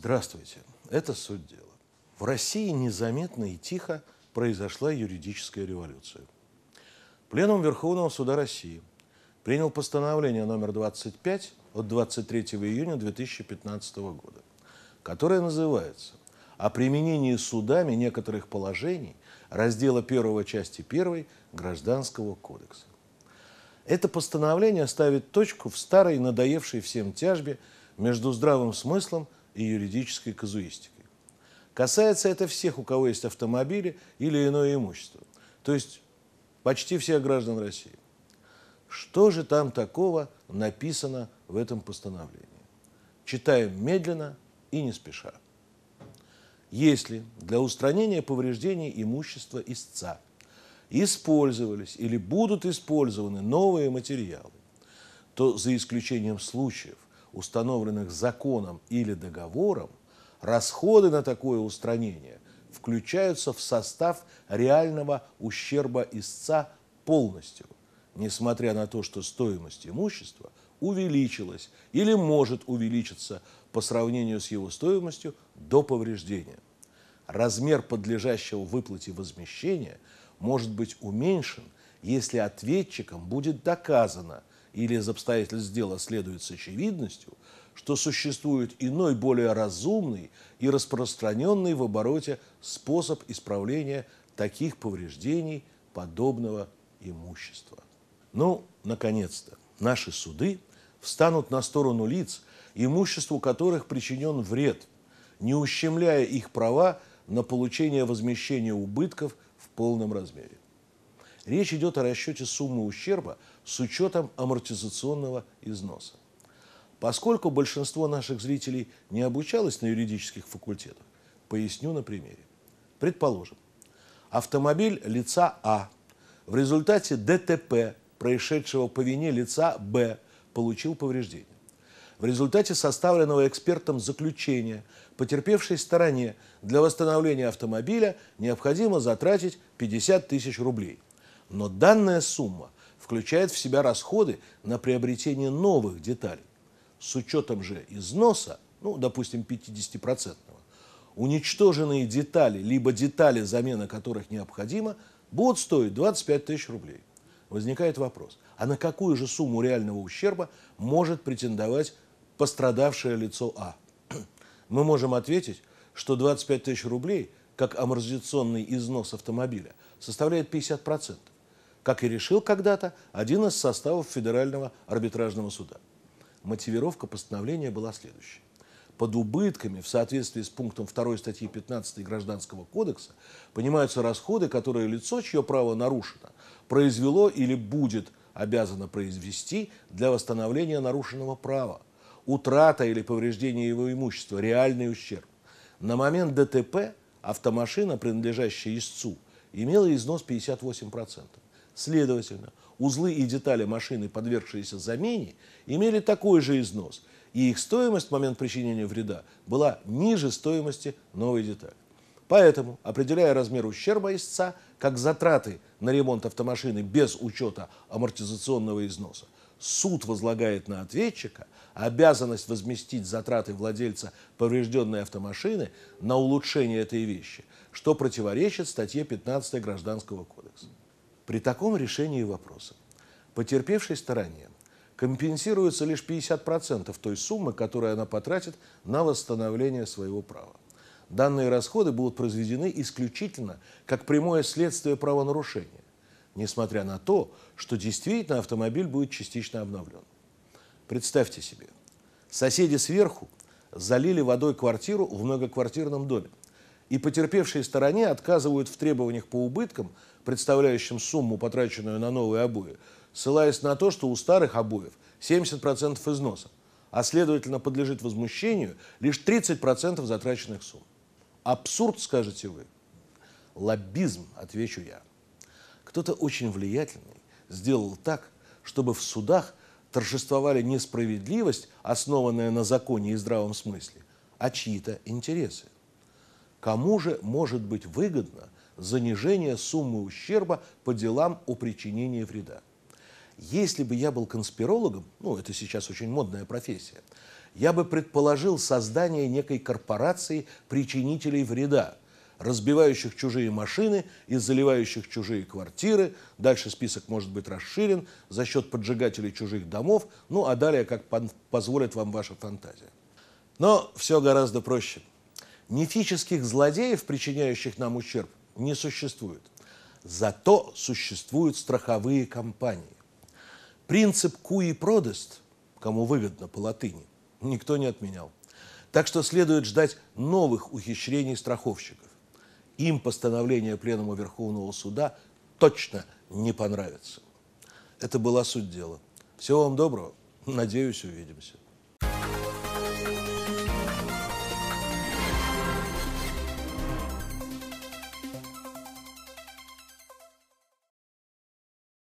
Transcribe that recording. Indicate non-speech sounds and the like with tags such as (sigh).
Здравствуйте. Это суть дела. В России незаметно и тихо произошла юридическая революция. Пленум Верховного суда России принял постановление номер 25 от 23 июня 2015 года, которое называется «О применении судами некоторых положений раздела 1 части 1 Гражданского кодекса». Это постановление ставит точку в старой, надоевшей всем тяжбе между здравым смыслом – и юридической казуистикой. Касается это всех, у кого есть автомобили или иное имущество. То есть почти всех граждан России. Что же там такого написано в этом постановлении? Читаем медленно и не спеша. Если для устранения повреждений имущества истца использовались или будут использованы новые материалы, то за исключением случаев, установленных законом или договором, расходы на такое устранение включаются в состав реального ущерба истца полностью, несмотря на то, что стоимость имущества увеличилась или может увеличиться по сравнению с его стоимостью до повреждения. Размер подлежащего выплате возмещения может быть уменьшен, если ответчиком будет доказано – или из обстоятельств дела следует с очевидностью, что существует иной, более разумный и распространенный в обороте способ исправления таких повреждений подобного имущества. Ну, наконец-то, наши суды встанут на сторону лиц, имуществу которых причинен вред, не ущемляя их права на получение возмещения убытков в полном размере. Речь идет о расчете суммы ущерба с учетом амортизационного износа. Поскольку большинство наших зрителей не обучалось на юридических факультетах, поясню на примере. Предположим, автомобиль лица А в результате ДТП, происшедшего по вине лица Б, получил повреждение. В результате составленного экспертом заключения потерпевшей стороне для восстановления автомобиля необходимо затратить 50 тысяч рублей – но данная сумма включает в себя расходы на приобретение новых деталей. С учетом же износа, ну, допустим, 50%, уничтоженные детали, либо детали, замена которых необходима, будут стоить 25 тысяч рублей. Возникает вопрос, а на какую же сумму реального ущерба может претендовать пострадавшее лицо А? (clears throat) Мы можем ответить, что 25 тысяч рублей, как амортизационный износ автомобиля, составляет 50% как и решил когда-то один из составов Федерального арбитражного суда. Мотивировка постановления была следующей. Под убытками в соответствии с пунктом 2 статьи 15 Гражданского кодекса понимаются расходы, которые лицо, чье право нарушено, произвело или будет обязано произвести для восстановления нарушенного права, утрата или повреждение его имущества, реальный ущерб. На момент ДТП автомашина, принадлежащая истцу, имела износ 58%. Следовательно, узлы и детали машины, подвергшиеся замене, имели такой же износ, и их стоимость в момент причинения вреда была ниже стоимости новой детали. Поэтому, определяя размер ущерба истца как затраты на ремонт автомашины без учета амортизационного износа, суд возлагает на ответчика обязанность возместить затраты владельца поврежденной автомашины на улучшение этой вещи, что противоречит статье 15 Гражданского кодекса. При таком решении вопроса потерпевшей стороне компенсируется лишь 50% той суммы, которую она потратит на восстановление своего права. Данные расходы будут произведены исключительно как прямое следствие правонарушения, несмотря на то, что действительно автомобиль будет частично обновлен. Представьте себе, соседи сверху залили водой квартиру в многоквартирном доме и потерпевшей стороне отказывают в требованиях по убыткам, представляющим сумму, потраченную на новые обои, ссылаясь на то, что у старых обоев 70% износа, а следовательно подлежит возмущению лишь 30% затраченных сумм. Абсурд, скажете вы? Лоббизм, отвечу я. Кто-то очень влиятельный сделал так, чтобы в судах торжествовали не справедливость, основанная на законе и здравом смысле, а чьи-то интересы. Кому же может быть выгодно занижение суммы ущерба по делам о причинении вреда? Если бы я был конспирологом, ну, это сейчас очень модная профессия, я бы предположил создание некой корпорации причинителей вреда, разбивающих чужие машины и заливающих чужие квартиры. Дальше список может быть расширен за счет поджигателей чужих домов, ну а далее, как позволит вам ваша фантазия. Но все гораздо проще. Мифических злодеев, причиняющих нам ущерб, не существует. Зато существуют страховые компании. Принцип «куи продаст» кому выгодно по латыни, никто не отменял. Так что следует ждать новых ухищрений страховщиков. Им постановление Пленума Верховного Суда точно не понравится. Это была суть дела. Всего вам доброго. Надеюсь, увидимся.